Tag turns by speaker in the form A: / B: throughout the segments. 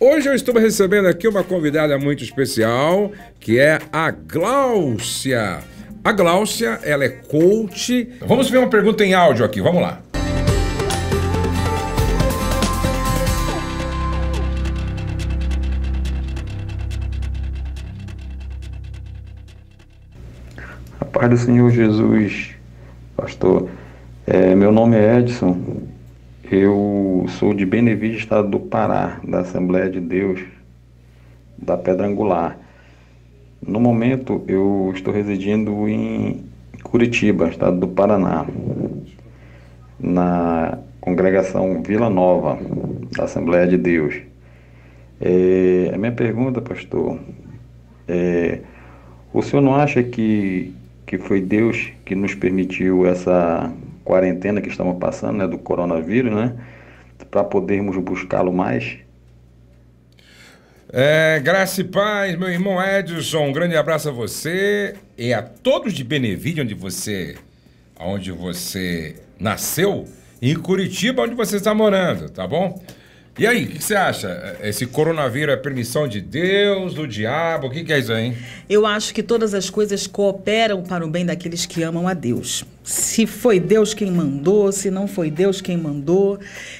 A: Hoje eu estou recebendo aqui uma convidada muito especial, que é a Gláucia. A Gláucia, ela é coach. Vamos ver uma pergunta em áudio aqui, vamos lá.
B: A paz do Senhor Jesus, pastor. É, meu nome é Edson, eu sou de Benevides, estado do Pará, da Assembleia de Deus, da Pedra Angular. No momento, eu estou residindo em Curitiba, estado do Paraná, na congregação Vila Nova, da Assembleia de Deus. É, a minha pergunta, pastor, é, o senhor não acha que, que foi Deus que nos permitiu essa quarentena que estamos passando, né, do coronavírus, né, para podermos buscá-lo mais.
A: É, graça e paz, meu irmão Edson, um grande abraço a você e a todos de Benevide, onde você, onde você nasceu, e em Curitiba, onde você está morando, tá bom? E aí, o que você acha? Esse
B: coronavírus é permissão de Deus, do diabo? O que, que é isso aí? Hein? Eu acho que todas as coisas cooperam para o bem daqueles que amam a Deus. Se foi Deus quem mandou, se não foi Deus quem mandou,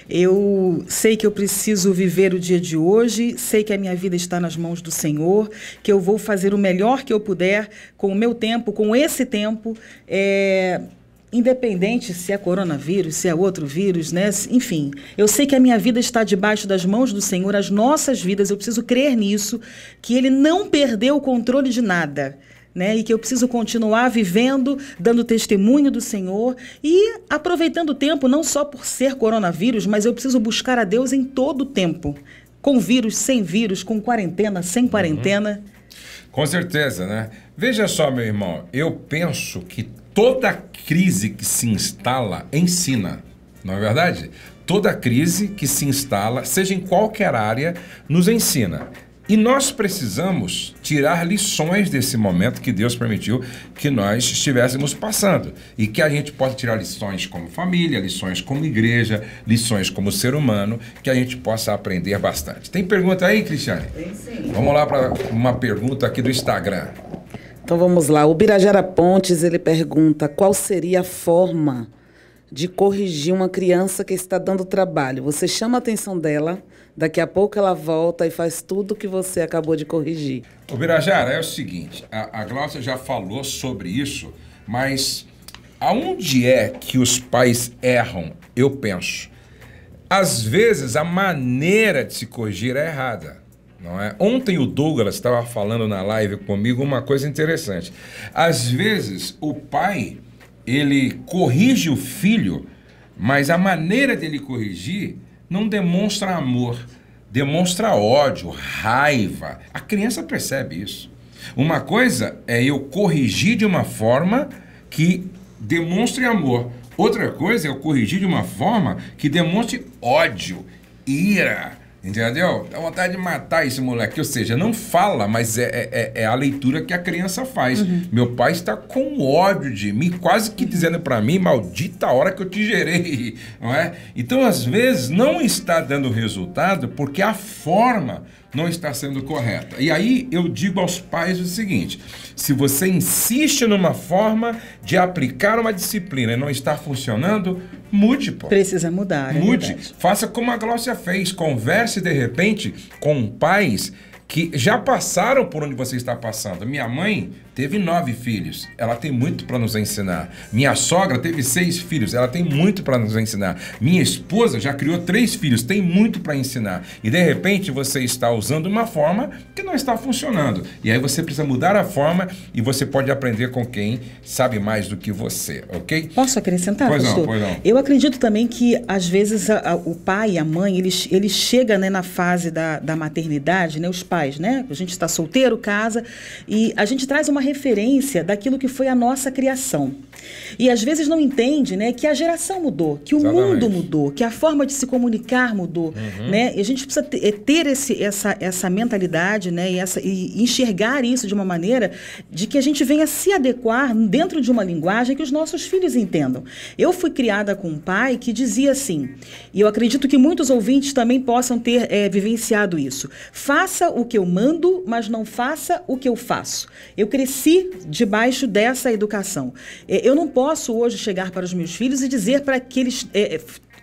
B: eu sei que eu preciso viver o dia de hoje, sei que a minha vida está nas mãos do Senhor, que eu vou fazer o melhor que eu puder com o meu tempo, com esse tempo. É independente se é coronavírus, se é outro vírus, né? Enfim, eu sei que a minha vida está debaixo das mãos do Senhor, as nossas vidas, eu preciso crer nisso, que ele não perdeu o controle de nada. Né, e que eu preciso continuar vivendo, dando testemunho do Senhor e aproveitando o tempo, não só por ser coronavírus, mas eu preciso buscar a Deus em todo o tempo. Com vírus, sem vírus, com quarentena, sem quarentena. Uhum.
A: Com certeza, né? Veja só, meu irmão, eu penso que Toda crise que se instala ensina, não é verdade? Toda crise que se instala, seja em qualquer área, nos ensina. E nós precisamos tirar lições desse momento que Deus permitiu que nós estivéssemos passando. E que a gente possa tirar lições como família, lições como igreja, lições como ser humano, que a gente possa aprender bastante. Tem pergunta aí, Cristiane? Tem sim. Vamos lá para uma pergunta aqui do Instagram.
B: Então vamos lá. O Birajara Pontes ele pergunta qual seria a forma de corrigir uma criança que está dando trabalho. Você chama a atenção dela, daqui a pouco ela volta e faz tudo que você acabou de corrigir. O Birajara
A: é o seguinte: a, a Glaucia já falou sobre isso, mas aonde é que os pais erram? Eu penso. Às vezes a maneira de se corrigir é errada. Não é? Ontem o Douglas estava falando na live comigo uma coisa interessante. Às vezes o pai ele corrige o filho, mas a maneira dele corrigir não demonstra amor, demonstra ódio, raiva. A criança percebe isso. Uma coisa é eu corrigir de uma forma que demonstre amor. Outra coisa é eu corrigir de uma forma que demonstre ódio, ira Entendeu? Dá vontade de matar esse moleque. Ou seja, não fala, mas é, é, é, é a leitura que a criança faz. Uhum. Meu pai está com ódio de mim, quase que dizendo para mim, maldita hora que eu te gerei. Não é? Então, às vezes, não está dando resultado porque a forma não está sendo correta. E aí eu digo aos pais o seguinte: se você insiste numa forma de aplicar uma disciplina e não está funcionando, mude, pô.
B: Precisa mudar. É mude.
A: Faça como a Glócia fez. Converse de repente com pais que já passaram por onde você está passando. Minha mãe teve nove filhos, ela tem muito para nos ensinar. Minha sogra teve seis filhos, ela tem muito para nos ensinar. Minha esposa já criou três filhos, tem muito para ensinar. E de repente você está usando uma forma que não está funcionando. E aí você precisa mudar a forma e você pode aprender com quem sabe mais do que você, ok? Posso acrescentar, pois pastor? Não, pois não.
B: Eu acredito também que às vezes a, a, o pai e a mãe, eles, eles chegam né, na fase da, da maternidade, né, os pais, né? A gente está solteiro, casa, e a gente traz uma referência daquilo que foi a nossa criação. E às vezes não entende, né, que a geração mudou, que o Exatamente. mundo mudou, que a forma de se comunicar mudou, uhum. né? E a gente precisa é, ter, esse, essa, essa mentalidade, né, e, essa, e enxergar isso de uma maneira de que a gente venha se adequar dentro de uma linguagem que os nossos filhos entendam. Eu fui criada com um pai que dizia assim, e eu acredito que muitos ouvintes também possam ter é, vivenciado isso: faça o que eu mando, mas não faça o que eu faço. Eu cresci debaixo dessa educação. É, eu não posso hoje chegar para os meus filhos e dizer para que eles. É, é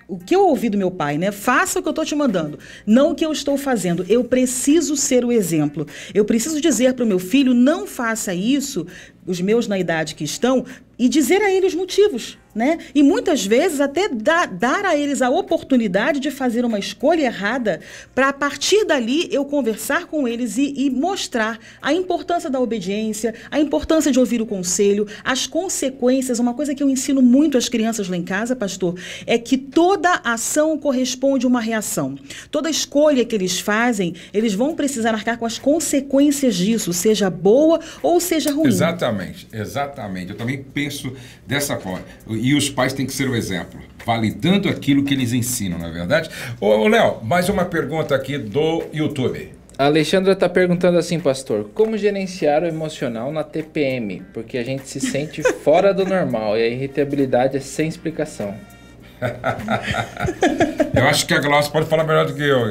B: o que eu ouvi do meu pai, né? Faça o que eu estou te mandando, não o que eu estou fazendo. Eu preciso ser o exemplo. Eu preciso dizer para o meu filho: não faça isso os meus na idade que estão e dizer a eles os motivos, né? E muitas vezes até dar, dar a eles a oportunidade de fazer uma escolha errada para a partir dali eu conversar com eles e, e, mostrar a importância da obediência, a importância de ouvir o conselho, as consequências. Uma coisa que eu ensino muito às crianças lá em casa, pastor, é que toda ação corresponde a uma reação. Toda escolha que eles fazem, eles vão precisar arcar com as consequências disso, seja boa ou seja ruim. Exatamente.
A: Exatamente, exatamente. Eu também penso dessa forma. E os pais têm que ser o exemplo, validando aquilo que eles ensinam, na é verdade. Ô, Léo, mais uma pergunta aqui do YouTube. A Alexandra está perguntando assim, pastor, como gerenciar o emocional na TPM? Porque a gente se sente fora do normal e a irritabilidade é sem explicação. eu acho que a Glaucia pode falar melhor do que eu.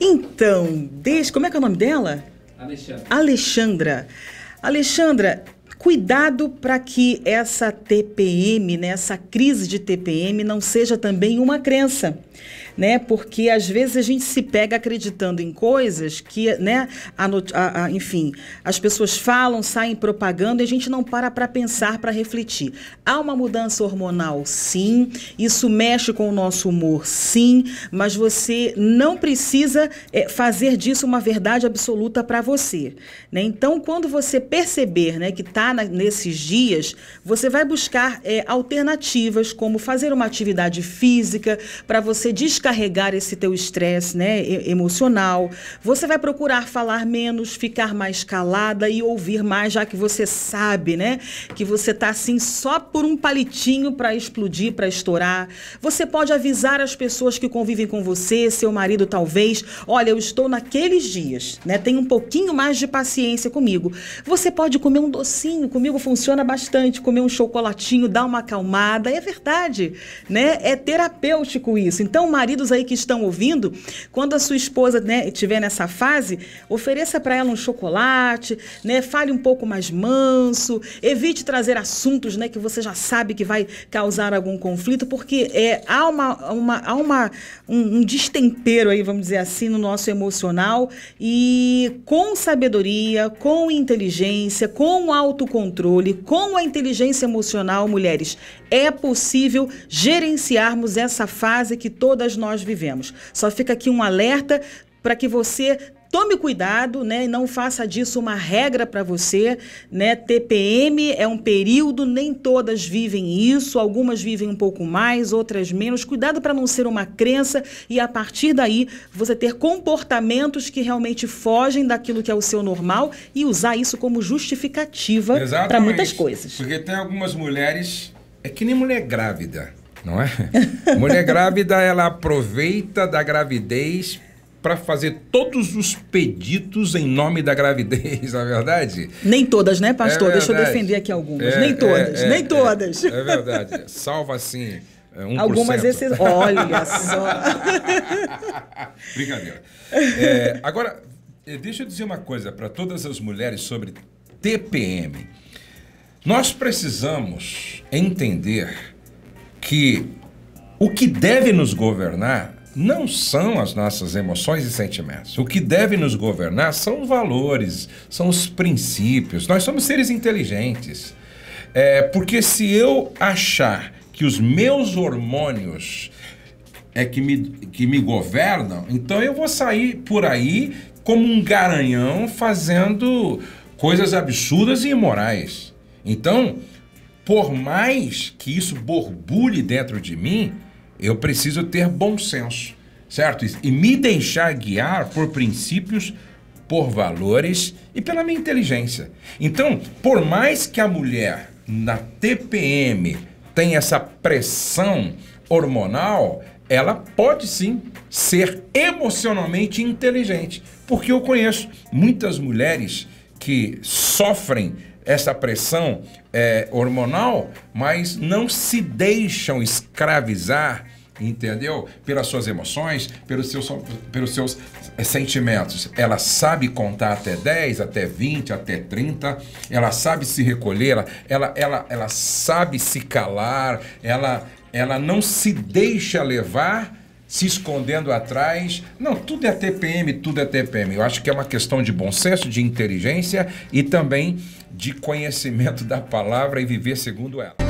B: Então, deixa Como é que é o nome dela? Alexandra. Alexandra. Alexandra, cuidado para que essa TPM, né, essa crise de TPM, não seja também uma crença né? Porque às vezes a gente se pega acreditando em coisas que, né? A, a, a, enfim, as pessoas falam, saem propagando e a gente não para para pensar, para refletir. Há uma mudança hormonal, sim. Isso mexe com o nosso humor, sim. Mas você não precisa é, fazer disso uma verdade absoluta para você, né? Então, quando você perceber, né, que está nesses dias, você vai buscar é, alternativas, como fazer uma atividade física para você descansar descarregar esse teu estresse né, emocional. Você vai procurar falar menos, ficar mais calada e ouvir mais, já que você sabe, né? Que você tá assim só por um palitinho para explodir, para estourar. Você pode avisar as pessoas que convivem com você, seu marido talvez, olha, eu estou naqueles dias, né? Tem um pouquinho mais de paciência comigo. Você pode comer um docinho, comigo funciona bastante, comer um chocolatinho, dar uma acalmada, é verdade, né? É terapêutico isso. Então o marido maridos aí que estão ouvindo, quando a sua esposa né, estiver nessa fase, ofereça para ela um chocolate, né, fale um pouco mais manso, evite trazer assuntos né, que você já sabe que vai causar algum conflito, porque é, há, uma, uma, há uma, um, um destempero aí, vamos dizer assim, no nosso emocional e com sabedoria, com inteligência, com autocontrole, com a inteligência emocional, mulheres, é possível gerenciarmos essa fase que todas nós vivemos. Só fica aqui um alerta para que você tome cuidado, né? E não faça disso uma regra para você, né? TPM é um período, nem todas vivem isso, algumas vivem um pouco mais, outras menos. Cuidado para não ser uma crença e a partir daí você ter comportamentos que realmente fogem daquilo que é o seu normal e usar isso como justificativa para muitas
A: coisas. Porque tem algumas mulheres é que nem mulher grávida, não é? mulher grávida, ela aproveita da gravidez para fazer todos os pedidos em nome da gravidez, na é verdade?
B: Nem todas, né, pastor? É Deixa eu defender aqui algumas. É, nem é, todas, é, nem é, todas.
A: É, verdade. Salva assim. 1%. Algumas exceções. Olha só. Brincadeira. agora, eh, deixa eu dizer uma coisa para todas as mulheres sobre TPM. Nós precisamos entender que o que deve nos governar não são as nossas emoções e sentimentos. O que deve nos governar são os valores, são os princípios. Nós somos seres inteligentes. É, porque se eu achar que os meus hormônios é que me, que me governam, então eu vou sair por aí como um garanhão fazendo coisas absurdas e imorais. Então, por mais que isso borbulhe dentro de mim, eu preciso ter bom senso, certo? E me deixar guiar por princípios, por valores e pela minha inteligência. Então, por mais que a mulher na TPM tenha essa pressão hormonal, ela pode sim ser emocionalmente inteligente, porque eu conheço muitas mulheres que sofrem essa pressão é, hormonal, mas não se deixam escravizar entendeu? Pelas suas emoções, pelos seus, pelos seus eh, sentimentos. Ela sabe contar até 10, até 20, até 30, ela sabe se recolher, ela, ela, ela, ela sabe se calar, ela, ela não se deixa levar se escondendo atrás. Não, tudo é TPM, tudo é TPM. Eu acho que é uma questão de bom senso, de inteligência e também de conhecimento da palavra e viver segundo ela.